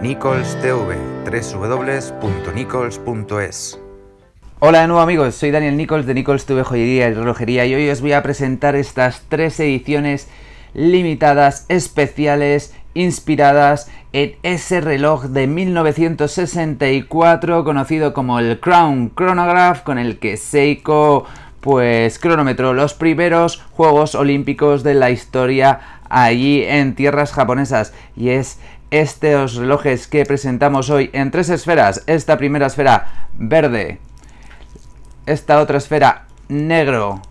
Nichols TV, www.nichols.es. Hola de nuevo amigos, soy Daniel Nichols de Nichols TV Joyería y Relojería y hoy os voy a presentar estas tres ediciones limitadas, especiales, inspiradas en ese reloj de 1964 conocido como el Crown Chronograph con el que Seiko pues cronometró los primeros Juegos Olímpicos de la historia allí en tierras japonesas y es estos relojes que presentamos hoy en tres esferas. Esta primera esfera verde, esta otra esfera negro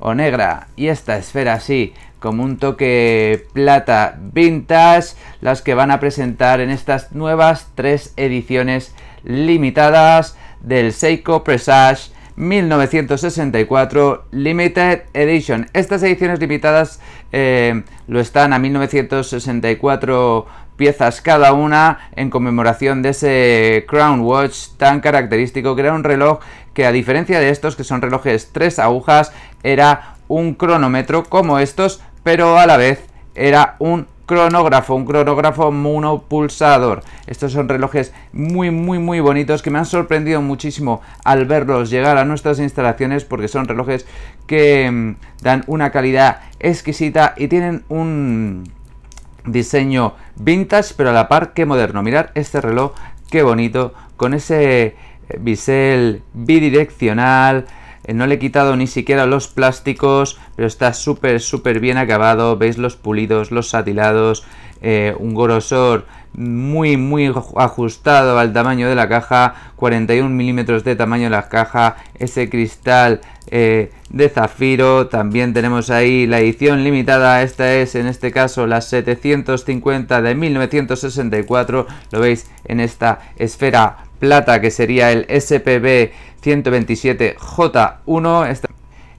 o negra y esta esfera así como un toque plata vintage las que van a presentar en estas nuevas tres ediciones limitadas del Seiko Presage 1964 Limited Edition. Estas ediciones limitadas eh, lo están a 1964 piezas cada una en conmemoración de ese Crown Watch tan característico que era un reloj que a diferencia de estos que son relojes tres agujas era un cronómetro como estos pero a la vez era un cronógrafo, un cronógrafo monopulsador. Estos son relojes muy, muy, muy bonitos que me han sorprendido muchísimo al verlos llegar a nuestras instalaciones porque son relojes que mm, dan una calidad exquisita y tienen un diseño vintage, pero a la par que moderno. Mirad este reloj, qué bonito, con ese eh, bisel bidireccional. Eh, no le he quitado ni siquiera los plásticos, pero está súper, súper bien acabado. Veis los pulidos, los atilados eh, un grosor muy muy ajustado al tamaño de la caja 41 milímetros de tamaño de la caja ese cristal eh, de zafiro también tenemos ahí la edición limitada esta es en este caso la 750 de 1964 lo veis en esta esfera plata que sería el SPB 127J1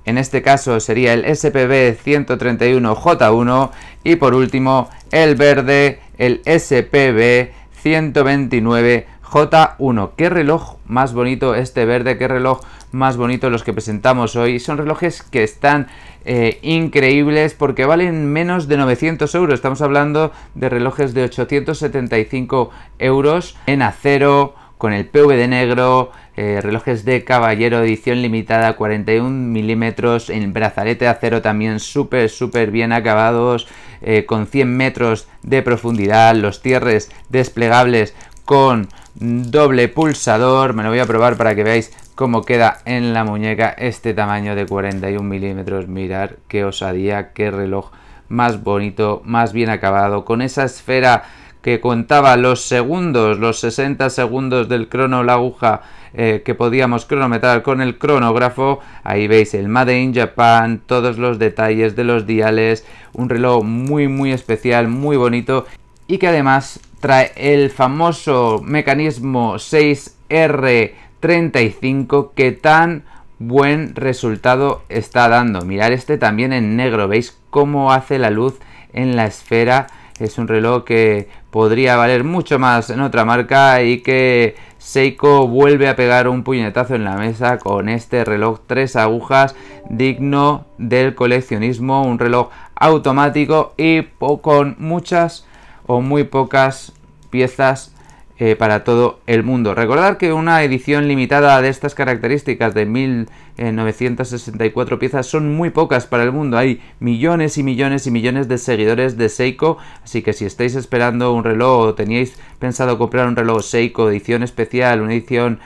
en este caso sería el SPB 131J1 y por último el verde, el SPB 129J1. Qué reloj más bonito este verde, qué reloj más bonito los que presentamos hoy. Son relojes que están eh, increíbles porque valen menos de 900 euros. Estamos hablando de relojes de 875 euros en acero, con el PV de negro, eh, relojes de caballero, edición limitada, 41 milímetros, en brazalete de acero también súper, súper bien acabados, eh, con 100 metros de profundidad, los cierres desplegables con doble pulsador, me lo voy a probar para que veáis cómo queda en la muñeca este tamaño de 41 milímetros, mirar qué osadía, qué reloj más bonito, más bien acabado, con esa esfera que contaba los segundos, los 60 segundos del crono, la aguja eh, que podíamos cronometrar con el cronógrafo. Ahí veis el Made in Japan, todos los detalles de los diales, un reloj muy muy especial, muy bonito y que además trae el famoso mecanismo 6R35 que tan buen resultado está dando. Mirar este también en negro, veis cómo hace la luz en la esfera es un reloj que podría valer mucho más en otra marca y que Seiko vuelve a pegar un puñetazo en la mesa con este reloj tres agujas digno del coleccionismo, un reloj automático y con muchas o muy pocas piezas eh, para todo el mundo. Recordar que una edición limitada de estas características de 1964 eh, piezas son muy pocas para el mundo. Hay millones y millones y millones de seguidores de Seiko, así que si estáis esperando un reloj o teníais pensado comprar un reloj Seiko, edición especial, una edición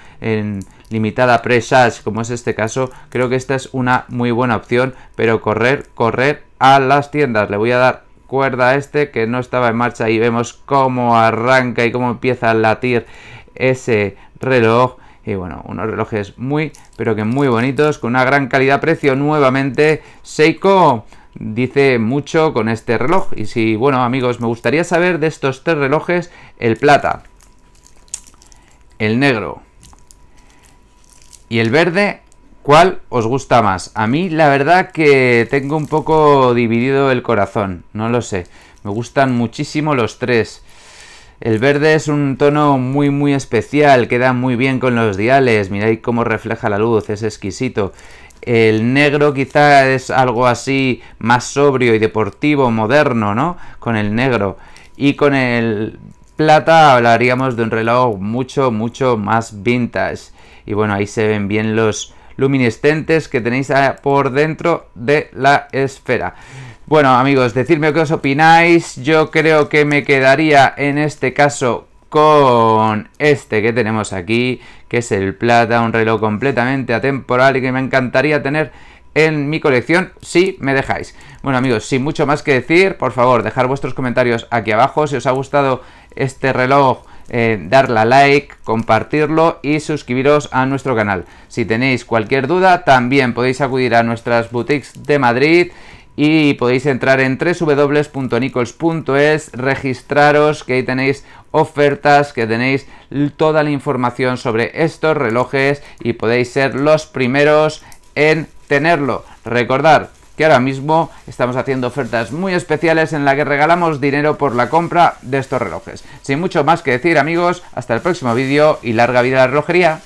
limitada pre como es este caso, creo que esta es una muy buena opción, pero correr, correr a las tiendas. Le voy a dar cuerda este que no estaba en marcha y vemos cómo arranca y cómo empieza a latir ese reloj y bueno, unos relojes muy, pero que muy bonitos, con una gran calidad-precio nuevamente. Seiko dice mucho con este reloj. Y si, bueno amigos, me gustaría saber de estos tres relojes, el plata, el negro y el verde, ¿Cuál os gusta más? A mí la verdad que tengo un poco dividido el corazón, no lo sé. Me gustan muchísimo los tres. El verde es un tono muy muy especial, queda muy bien con los diales, Mirad cómo refleja la luz, es exquisito. El negro quizá es algo así más sobrio y deportivo, moderno, ¿no? Con el negro. Y con el plata hablaríamos de un reloj mucho, mucho más vintage. Y bueno, ahí se ven bien los, luminescentes que tenéis ah, por dentro de la esfera. Bueno amigos, decidme qué os opináis, yo creo que me quedaría en este caso con este que tenemos aquí, que es el plata, un reloj completamente atemporal y que me encantaría tener en mi colección si me dejáis. Bueno amigos, sin mucho más que decir, por favor, dejar vuestros comentarios aquí abajo si os ha gustado este reloj eh, darle like, compartirlo y suscribiros a nuestro canal. Si tenéis cualquier duda, también podéis acudir a nuestras boutiques de Madrid y podéis entrar en www.nicols.es, registraros, que ahí tenéis ofertas, que tenéis toda la información sobre estos relojes y podéis ser los primeros en tenerlo. Recordar, que ahora mismo estamos haciendo ofertas muy especiales en la que regalamos dinero por la compra de estos relojes. Sin mucho más que decir amigos, hasta el próximo vídeo y larga vida a la relojería.